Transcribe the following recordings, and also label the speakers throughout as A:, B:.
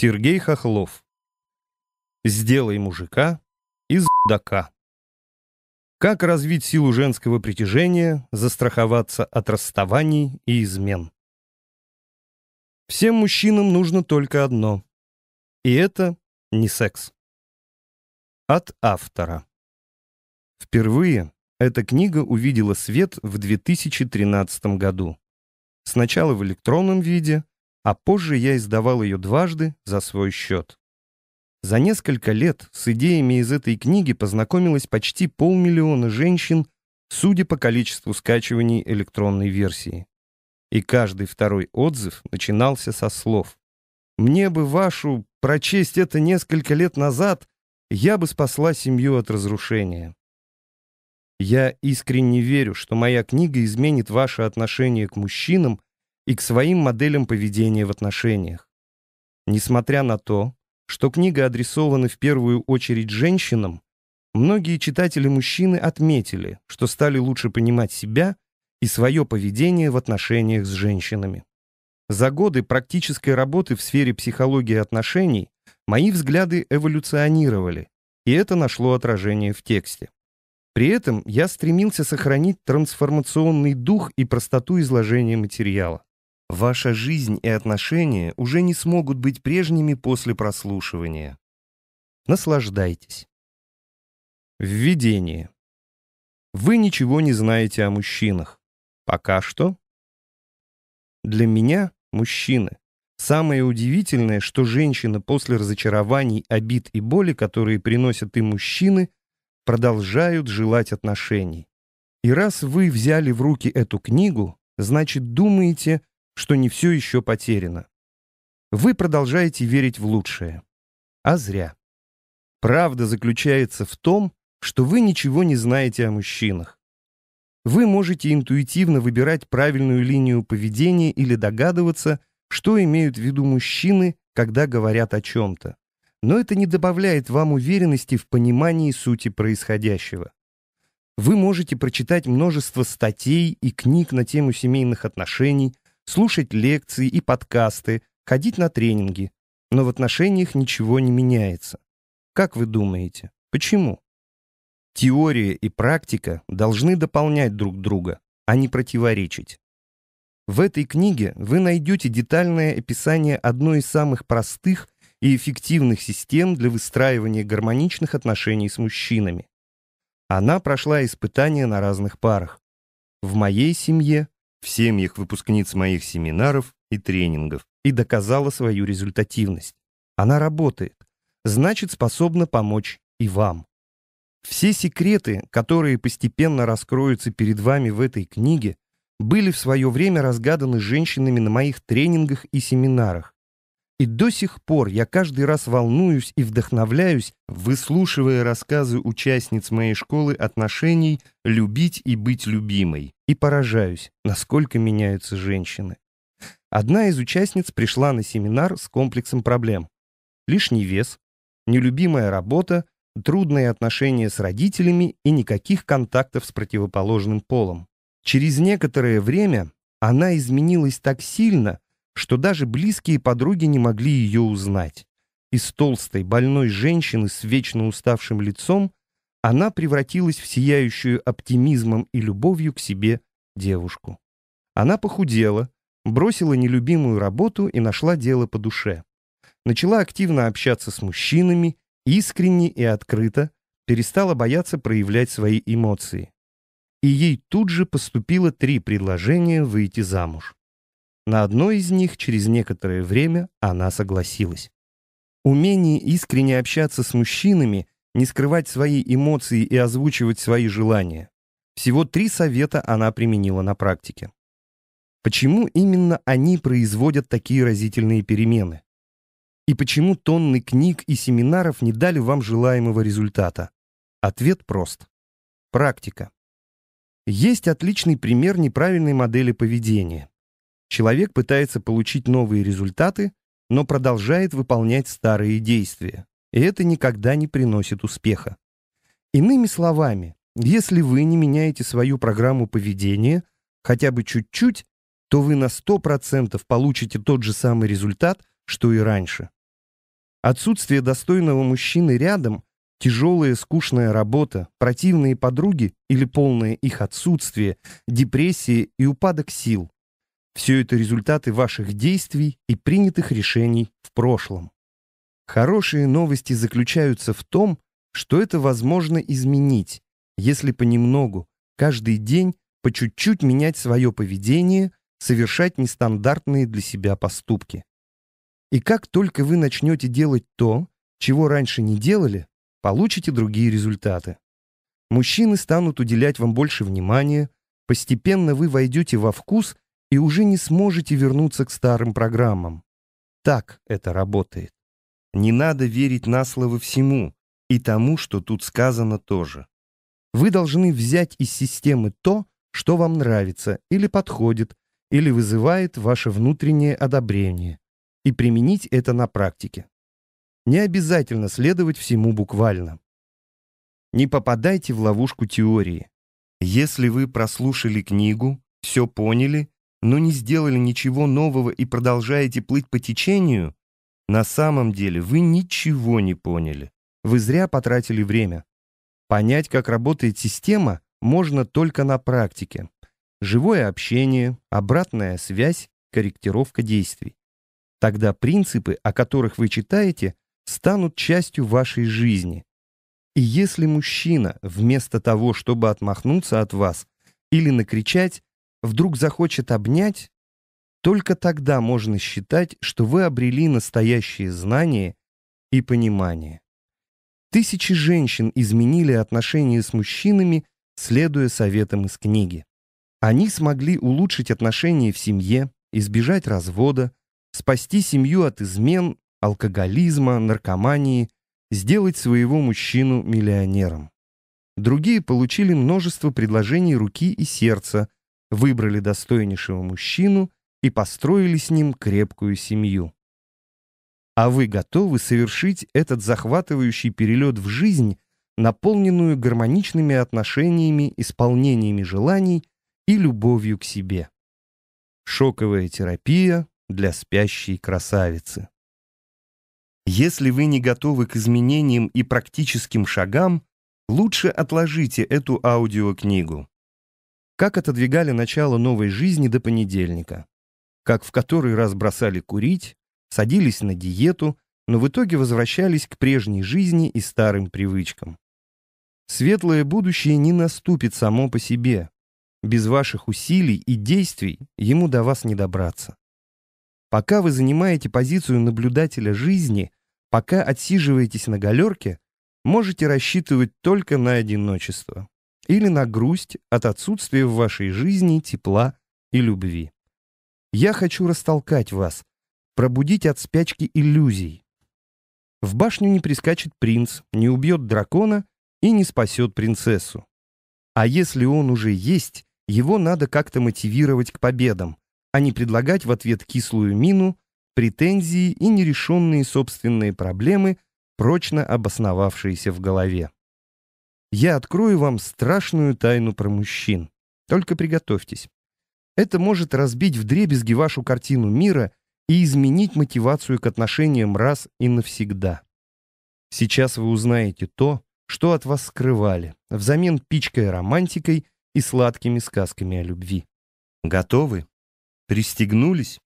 A: Сергей Хохлов. Сделай мужика из дудака. Как развить силу женского притяжения, застраховаться от расставаний и измен? Всем мужчинам нужно только одно. И это не секс. От автора. Впервые эта книга увидела свет в 2013 году. Сначала в электронном виде, а позже я издавал ее дважды за свой счет. За несколько лет с идеями из этой книги познакомилось почти полмиллиона женщин, судя по количеству скачиваний электронной версии. И каждый второй отзыв начинался со слов. «Мне бы вашу прочесть это несколько лет назад, я бы спасла семью от разрушения». Я искренне верю, что моя книга изменит ваше отношение к мужчинам и к своим моделям поведения в отношениях. Несмотря на то, что книга адресована в первую очередь женщинам, многие читатели-мужчины отметили, что стали лучше понимать себя и свое поведение в отношениях с женщинами. За годы практической работы в сфере психологии отношений мои взгляды эволюционировали, и это нашло отражение в тексте. При этом я стремился сохранить трансформационный дух и простоту изложения материала. Ваша жизнь и отношения уже не смогут быть прежними после прослушивания. Наслаждайтесь. Введение. Вы ничего не знаете о мужчинах. Пока что. Для меня мужчины. Самое удивительное, что женщины после разочарований, обид и боли, которые приносят им мужчины, продолжают желать отношений. И раз вы взяли в руки эту книгу, значит, думаете, что не все еще потеряно. Вы продолжаете верить в лучшее. А зря. Правда заключается в том, что вы ничего не знаете о мужчинах. Вы можете интуитивно выбирать правильную линию поведения или догадываться, что имеют в виду мужчины, когда говорят о чем-то. Но это не добавляет вам уверенности в понимании сути происходящего. Вы можете прочитать множество статей и книг на тему семейных отношений, слушать лекции и подкасты, ходить на тренинги. Но в отношениях ничего не меняется. Как вы думаете, почему? Теория и практика должны дополнять друг друга, а не противоречить. В этой книге вы найдете детальное описание одной из самых простых и эффективных систем для выстраивания гармоничных отношений с мужчинами. Она прошла испытания на разных парах. В моей семье в семьях выпускниц моих семинаров и тренингов и доказала свою результативность. Она работает, значит, способна помочь и вам. Все секреты, которые постепенно раскроются перед вами в этой книге, были в свое время разгаданы женщинами на моих тренингах и семинарах, и до сих пор я каждый раз волнуюсь и вдохновляюсь, выслушивая рассказы участниц моей школы отношений «любить и быть любимой» и поражаюсь, насколько меняются женщины. Одна из участниц пришла на семинар с комплексом проблем. Лишний вес, нелюбимая работа, трудные отношения с родителями и никаких контактов с противоположным полом. Через некоторое время она изменилась так сильно, что даже близкие подруги не могли ее узнать. Из толстой, больной женщины с вечно уставшим лицом она превратилась в сияющую оптимизмом и любовью к себе девушку. Она похудела, бросила нелюбимую работу и нашла дело по душе. Начала активно общаться с мужчинами, искренне и открыто, перестала бояться проявлять свои эмоции. И ей тут же поступило три предложения выйти замуж. На одной из них через некоторое время она согласилась. Умение искренне общаться с мужчинами, не скрывать свои эмоции и озвучивать свои желания. Всего три совета она применила на практике. Почему именно они производят такие разительные перемены? И почему тонны книг и семинаров не дали вам желаемого результата? Ответ прост. Практика. Есть отличный пример неправильной модели поведения. Человек пытается получить новые результаты, но продолжает выполнять старые действия. И это никогда не приносит успеха. Иными словами, если вы не меняете свою программу поведения хотя бы чуть-чуть, то вы на 100% получите тот же самый результат, что и раньше. Отсутствие достойного мужчины рядом, тяжелая скучная работа, противные подруги или полное их отсутствие, депрессия и упадок сил все это результаты ваших действий и принятых решений в прошлом. Хорошие новости заключаются в том, что это возможно изменить, если понемногу, каждый день, по чуть-чуть менять свое поведение, совершать нестандартные для себя поступки. И как только вы начнете делать то, чего раньше не делали, получите другие результаты. Мужчины станут уделять вам больше внимания, постепенно вы войдете во вкус – и уже не сможете вернуться к старым программам. Так это работает. Не надо верить на слово всему, и тому, что тут сказано тоже. Вы должны взять из системы то, что вам нравится или подходит, или вызывает ваше внутреннее одобрение, и применить это на практике. Не обязательно следовать всему буквально. Не попадайте в ловушку теории. Если вы прослушали книгу, все поняли но не сделали ничего нового и продолжаете плыть по течению, на самом деле вы ничего не поняли. Вы зря потратили время. Понять, как работает система, можно только на практике. Живое общение, обратная связь, корректировка действий. Тогда принципы, о которых вы читаете, станут частью вашей жизни. И если мужчина, вместо того, чтобы отмахнуться от вас или накричать, вдруг захочет обнять, только тогда можно считать, что вы обрели настоящие знания и понимание. Тысячи женщин изменили отношения с мужчинами, следуя советам из книги. Они смогли улучшить отношения в семье, избежать развода, спасти семью от измен, алкоголизма, наркомании, сделать своего мужчину миллионером. Другие получили множество предложений руки и сердца – выбрали достойнейшего мужчину и построили с ним крепкую семью. А вы готовы совершить этот захватывающий перелет в жизнь, наполненную гармоничными отношениями, исполнениями желаний и любовью к себе? Шоковая терапия для спящей красавицы. Если вы не готовы к изменениям и практическим шагам, лучше отложите эту аудиокнигу как отодвигали начало новой жизни до понедельника, как в который раз бросали курить, садились на диету, но в итоге возвращались к прежней жизни и старым привычкам. Светлое будущее не наступит само по себе. Без ваших усилий и действий ему до вас не добраться. Пока вы занимаете позицию наблюдателя жизни, пока отсиживаетесь на галерке, можете рассчитывать только на одиночество или на грусть от отсутствия в вашей жизни тепла и любви. Я хочу растолкать вас, пробудить от спячки иллюзий. В башню не прискачет принц, не убьет дракона и не спасет принцессу. А если он уже есть, его надо как-то мотивировать к победам, а не предлагать в ответ кислую мину, претензии и нерешенные собственные проблемы, прочно обосновавшиеся в голове я открою вам страшную тайну про мужчин. Только приготовьтесь. Это может разбить вдребезги вашу картину мира и изменить мотивацию к отношениям раз и навсегда. Сейчас вы узнаете то, что от вас скрывали, взамен пичкой романтикой и сладкими сказками о любви. Готовы? Пристегнулись?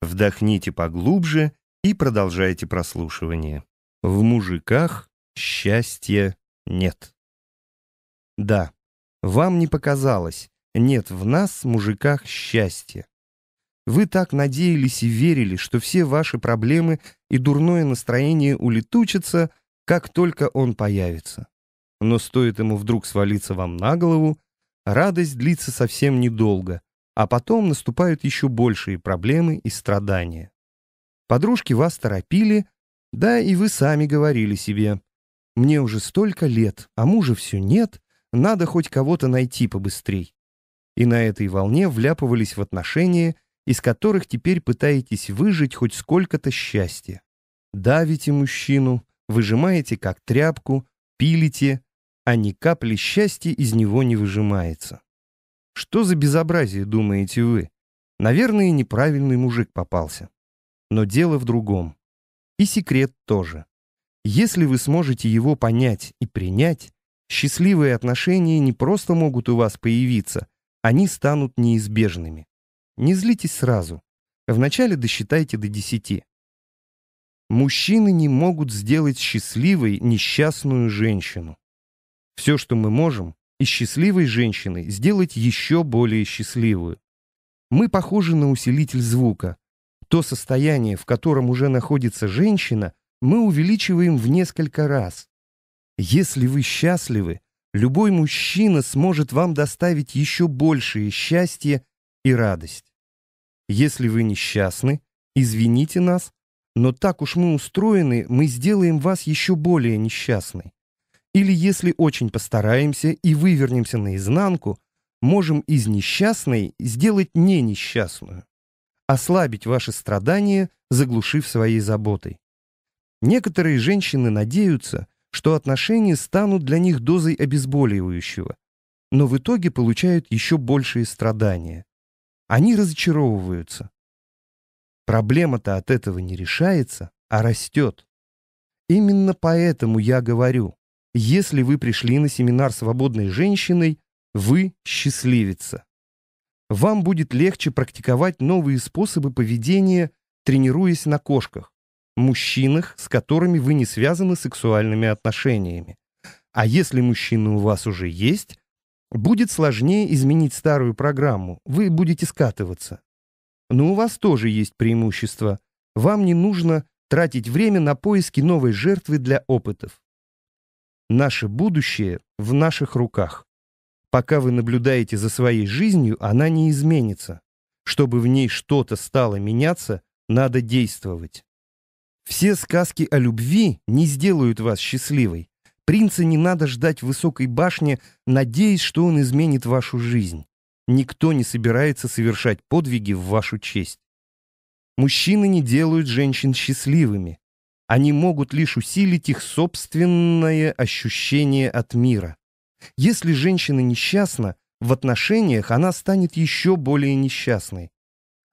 A: Вдохните поглубже и продолжайте прослушивание. В мужиках счастья нет. Да, вам не показалось, нет в нас, мужиках, счастья. Вы так надеялись и верили, что все ваши проблемы и дурное настроение улетучатся, как только он появится. Но стоит ему вдруг свалиться вам на голову, радость длится совсем недолго, а потом наступают еще большие проблемы и страдания. Подружки вас торопили, да и вы сами говорили себе, «Мне уже столько лет, а мужа все нет, надо хоть кого-то найти побыстрей. И на этой волне вляпывались в отношения, из которых теперь пытаетесь выжить хоть сколько-то счастья. Давите мужчину, выжимаете как тряпку, пилите, а ни капли счастья из него не выжимается. Что за безобразие, думаете вы? Наверное, неправильный мужик попался. Но дело в другом. И секрет тоже. Если вы сможете его понять и принять, Счастливые отношения не просто могут у вас появиться, они станут неизбежными. Не злитесь сразу. Вначале досчитайте до десяти. Мужчины не могут сделать счастливой несчастную женщину. Все, что мы можем, из счастливой женщины сделать еще более счастливую. Мы похожи на усилитель звука. То состояние, в котором уже находится женщина, мы увеличиваем в несколько раз. Если вы счастливы, любой мужчина сможет вам доставить еще большее счастье и радость. Если вы несчастны, извините нас, но так уж мы устроены, мы сделаем вас еще более несчастной. Или если очень постараемся и вывернемся наизнанку, можем из несчастной сделать не несчастную, ослабить ваши страдания, заглушив своей заботой. Некоторые женщины надеются, что отношения станут для них дозой обезболивающего, но в итоге получают еще большие страдания. Они разочаровываются. Проблема-то от этого не решается, а растет. Именно поэтому я говорю, если вы пришли на семинар свободной женщиной, вы счастливица. Вам будет легче практиковать новые способы поведения, тренируясь на кошках мужчинах, с которыми вы не связаны сексуальными отношениями. А если мужчина у вас уже есть, будет сложнее изменить старую программу, вы будете скатываться. Но у вас тоже есть преимущество. Вам не нужно тратить время на поиски новой жертвы для опытов. Наше будущее в наших руках. Пока вы наблюдаете за своей жизнью, она не изменится. Чтобы в ней что-то стало меняться, надо действовать. Все сказки о любви не сделают вас счастливой. Принца не надо ждать в высокой башне, надеясь, что он изменит вашу жизнь. Никто не собирается совершать подвиги в вашу честь. Мужчины не делают женщин счастливыми. Они могут лишь усилить их собственное ощущение от мира. Если женщина несчастна, в отношениях она станет еще более несчастной.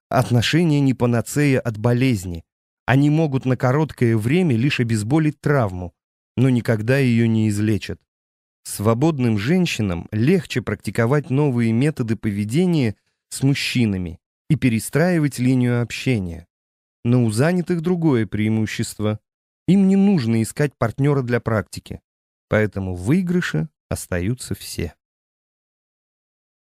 A: Отношения не панацея от болезни. Они могут на короткое время лишь обезболить травму, но никогда ее не излечат. Свободным женщинам легче практиковать новые методы поведения с мужчинами и перестраивать линию общения. Но у занятых другое преимущество. Им не нужно искать партнера для практики, поэтому выигрыши остаются все.